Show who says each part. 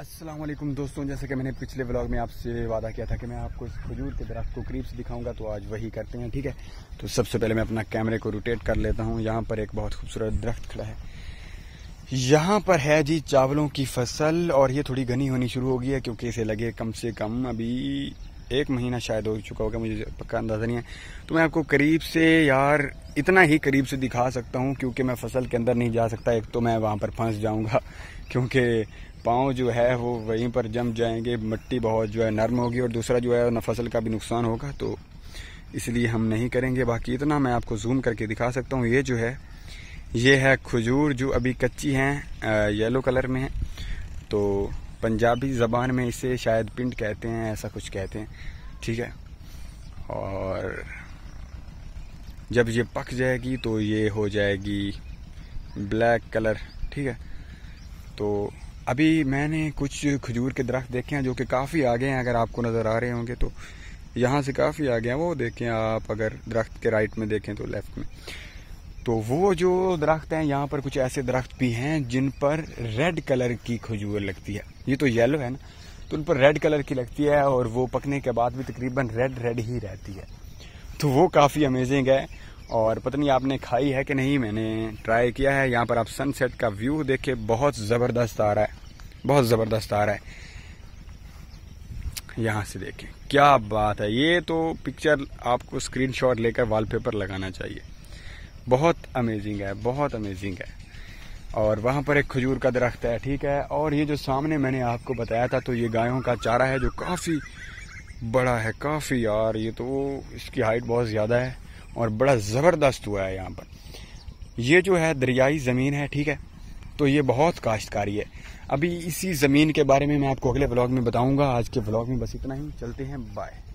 Speaker 1: असलम दोस्तों जैसे कि मैंने पिछले व्लॉग में आपसे वादा किया था कि मैं आपको इस खजूर के दरख्त को करीब से दिखाऊंगा तो आज वही करते हैं ठीक है तो सबसे पहले मैं अपना कैमरे को रोटेट कर लेता हूँ यहाँ पर एक बहुत खूबसूरत दरख्त खड़ा है यहाँ पर है जी चावलों की फसल और ये थोड़ी घनी होनी शुरू हो गई है क्योंकि इसे लगे कम से कम अभी एक महीना शायद हो चुका होगा मुझे पक्का अंदाज़ा नहीं है तो मैं आपको करीब से यार इतना ही करीब से दिखा सकता हूँ क्योंकि मैं फसल के अंदर नहीं जा सकता एक तो मैं वहाँ पर फंस जाऊँगा क्योंकि पाँव जो है वो वहीं पर जम जाएंगे मिट्टी बहुत जो है नरम होगी और दूसरा जो है फसल का भी नुकसान होगा तो इसलिए हम नहीं करेंगे बाकी इतना मैं आपको जूम करके दिखा सकता हूँ ये जो है ये है खजूर जो अभी कच्ची हैं येलो कलर में है तो पंजाबी ज़बान में इसे शायद पिंड कहते हैं ऐसा कुछ कहते हैं ठीक है और जब ये पक जाएगी तो ये हो जाएगी ब्लैक कलर ठीक है तो अभी मैंने कुछ खजूर के दरख्त देखे हैं जो कि काफ़ी आगे हैं अगर आपको नज़र आ रहे होंगे तो यहाँ से काफ़ी आगे हैं वो देखें आप अगर दरख्त के राइट में देखें तो लेफ्ट में तो वो जो दरख्त हैं यहाँ पर कुछ ऐसे दरख्त भी हैं जिन पर रेड कलर की खजूर लगती है ये तो येलो है ना तो उन पर रेड कलर की लगती है और वो पकने के बाद भी तकरीबन रेड रेड ही रहती है तो वो काफ़ी अमेजिंग है और पता नहीं आपने खाई है कि नहीं मैंने ट्राई किया है यहाँ पर आप सनसेट का व्यू देखे बहुत ज़बरदस्त आ रहा है बहुत ज़बरदस्त आ रहा है यहाँ से देखें क्या बात है ये तो पिक्चर आपको स्क्रीनशॉट लेकर वॉलपेपर लगाना चाहिए बहुत अमेजिंग है बहुत अमेजिंग है और वहाँ पर एक खजूर का दरख्त है ठीक है और ये जो सामने मैंने आपको बताया था तो ये गायों का चारा है जो काफ़ी बड़ा है काफ़ी यार ये तो इसकी हाइट बहुत ज़्यादा है और बड़ा ज़बरदस्त हुआ है यहाँ पर ये जो है दरियाई ज़मीन है ठीक है तो ये बहुत काश्तकारी है अभी इसी ज़मीन के बारे में मैं आपको अगले ब्लॉग में बताऊंगा आज के ब्लॉग में बस इतना ही चलते हैं बाय